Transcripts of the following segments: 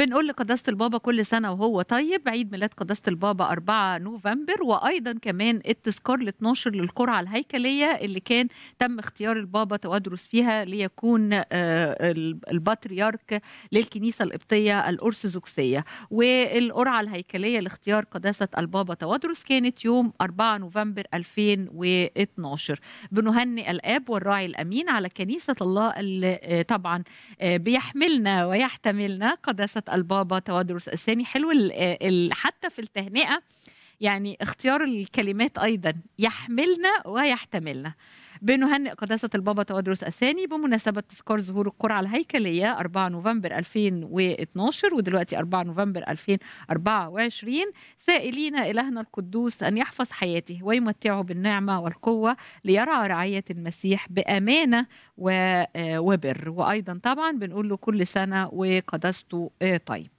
بنقول لقداسه البابا كل سنه وهو طيب عيد ميلاد قداسه البابا 4 نوفمبر وايضا كمان التذكار ال 12 للقرعه الهيكليه اللي كان تم اختيار البابا توادرس فيها ليكون آه، البطريرك للكنيسه القبطيه الارثوذكسيه والقرعه الهيكليه لاختيار قداسه البابا توادرس كانت يوم 4 نوفمبر 2012 بنهنئ الاب والراعي الامين على كنيسه الله اللي آه، طبعا آه، بيحملنا ويحتملنا قداسه البابا توادرس الثاني حلو آه، ال حتى في التهنئه يعني اختيار الكلمات ايضا يحملنا ويحتملنا بنهنئ قداسة البابا تودروس الثاني بمناسبة تذكار ظهور القرعة الهيكلية 4 نوفمبر 2012 ودلوقتي 4 نوفمبر 2024 سائلين إلهنا القدوس أن يحفظ حياته ويمتعه بالنعمة والقوة ليرعى رعية المسيح بأمانة آه، وبر وأيضا طبعا بنقول له كل سنة وقداسته آه، طيب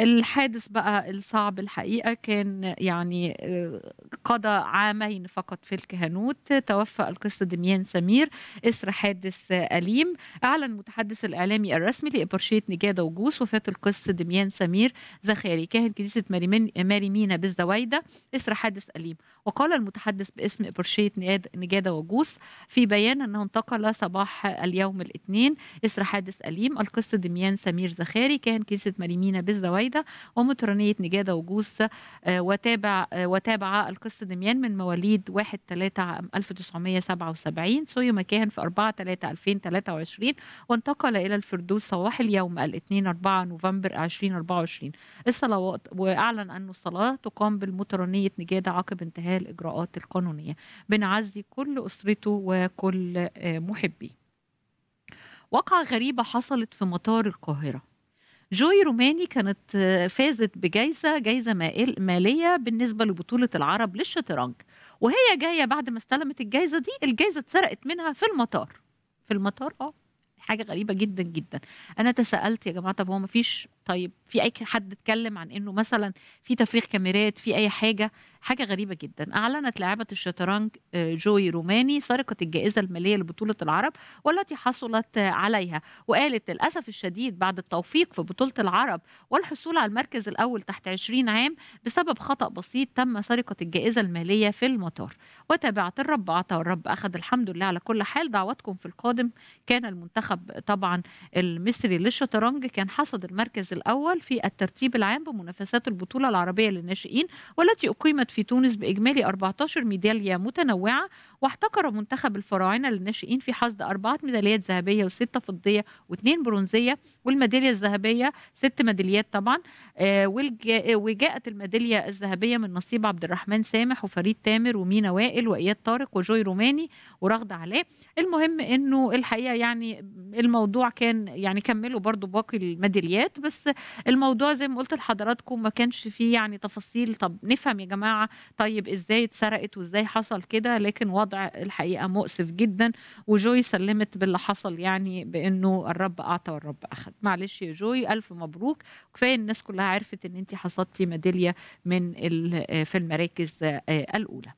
الحادث بقى الصعب الحقيقة كان يعني آه، قضى عامين فقط في الكهنوت توفى القس دميان سمير إثر حادث أليم أعلن المتحدث الإعلامي الرسمي لإبرشية نجادة وجوس وفاة القس دميان سمير زخاري كاهن كنيسة ماري مينا بالزويدة إثر حادث أليم وقال المتحدث باسم إبرشية نجادة وجوس في بيان أنه انتقل صباح اليوم الاثنين إثر حادث أليم القس دميان سمير زخاري كاهن كنيسة ماري مينا بالزويدة السعيده ومطرانيه نجاده وجوز آه، وتابع آه، وتابع القصه دميان من مواليد 1 3 1977 سوي مكان في 4 3 2023 وانتقل الى الفردوس صباح اليوم الاثنين 4 نوفمبر 2024 الصلوات واعلن ان الصلاه تقام بالمطرانيه نجاده عقب انتهاء الاجراءات القانونيه بنعزي كل اسرته وكل آه، محبيه وقعة غريبة حصلت في مطار القاهرة جوي روماني كانت آه، فازت بجائزة جائزة مالية بالنسبة لبطولة العرب للشطرنج وهي جاية بعد ما استلمت الجائزة دي الجائزة اتسرقت منها في المطار في المطار اه حاجة غريبة جدا جدا أنا تساءلت يا جماعة طب هو مفيش طيب في اي حد اتكلم عن انه مثلا في تفريغ كاميرات في اي حاجه حاجه غريبه جدا اعلنت لاعبه الشطرنج آه، جوي روماني سرقه الجائزه الماليه لبطوله العرب والتي حصلت عليها وقالت للاسف الشديد بعد التوفيق في بطوله العرب والحصول على المركز الاول تحت 20 عام بسبب خطا بسيط تم سرقه الجائزه الماليه في المطار وتابعت الرب اعطى والرب اخذ الحمد لله على كل حال دعواتكم في القادم كان المنتخب طبعا المصري للشطرنج كان حصد المركز الأول في الترتيب العام بمنافسات البطولة العربية للناشئين والتي أقيمت في تونس بإجمالي 14 ميدالية متنوعة واحتكر منتخب الفراعنة للناشئين في حصد أربعة ميداليات ذهبية وستة فضية واثنين برونزية والميدالية الذهبية ست ميداليات طبعا آه، آه، وجاءت الميدالية الذهبية من نصيب عبد الرحمن سامح وفريد تامر ومينا وائل وإياد طارق وجوي روماني ورغد علاء المهم انه الحقيقه يعني الموضوع كان يعني كملوا برضو باقي الميداليات بس الموضوع زي ما قلت لحضراتكم ما كانش فيه يعني تفاصيل طب نفهم يا جماعه طيب ازاي اتسرقت وازاي حصل كده لكن وضع الحقيقه مؤسف جدا وجوي سلمت باللي حصل يعني بانه الرب اعطى والرب اخذ معلش يا جوي الف مبروك كفايه الناس كلها عرفت ان انت حصدتي ميداليه من في المراكز آه، الاولى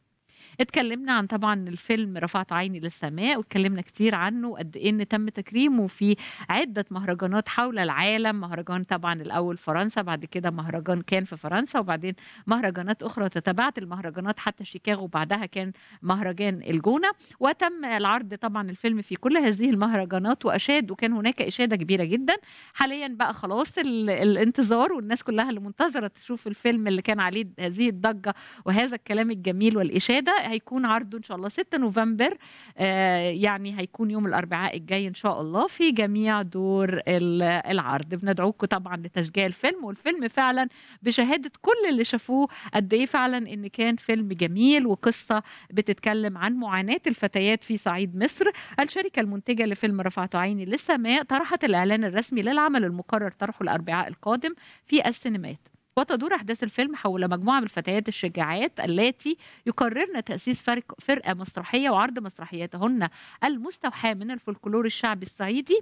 اتكلمنا عن طبعا الفيلم رفعت عيني للسماء واتكلمنا كتير عنه قد ايه ان تم تكريمه في عده مهرجانات حول العالم مهرجان طبعا الاول فرنسا بعد كده مهرجان كان في فرنسا وبعدين مهرجانات اخرى تتابعت المهرجانات حتى شيكاغو بعدها كان مهرجان الجونه وتم العرض طبعا الفيلم في كل هذه المهرجانات واشاد وكان هناك اشاده كبيره جدا حاليا بقى خلاص الانتظار والناس كلها اللي منتظره تشوف الفيلم اللي كان عليه هذه الضجه وهذا الكلام الجميل والاشاده هيكون عرضه ان شاء الله 6 نوفمبر آه، يعني هيكون يوم الاربعاء الجاي ان شاء الله في جميع دور العرض بندعوكم طبعا لتشجيع الفيلم والفيلم فعلا بشهاده كل اللي شافوه قد ايه فعلا ان كان فيلم جميل وقصه بتتكلم عن معاناه الفتيات في صعيد مصر الشركه المنتجه لفيلم رفعت عيني للسماء طرحت الاعلان الرسمي للعمل المقرر طرحه الاربعاء القادم في السينمات وتدور أحداث الفيلم حول مجموعة من الفتيات الشجاعات اللاتي يقررن تأسيس فرق فرقة مسرحية وعرض مسرحياتهن المستوحاة من الفولكلور الشعبي الصعيدي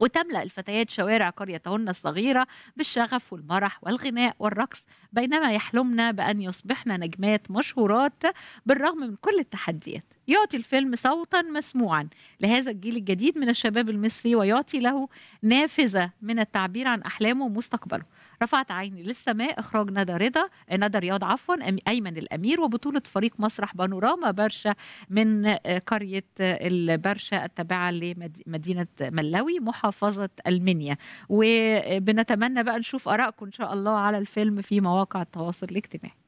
وتملأ الفتيات شوارع قريتهن الصغيرة بالشغف والمرح والغناء والرقص بينما يحلمن بأن يصبحن نجمات مشهورات بالرغم من كل التحديات يعطي الفيلم صوتا مسموعا لهذا الجيل الجديد من الشباب المصري ويعطي له نافذة من التعبير عن أحلامه ومستقبله رفعت عيني للسماء اخراج ندى رضا ندى رياض عفوا ايمن الامير وبطوله فريق مسرح بانوراما برشا من آه، قريه آه، البرشا التابعه لمدينه ملاوي محافظه المنيا وبنتمنى بقى نشوف ارائكم ان شاء الله على الفيلم في مواقع التواصل الاجتماعي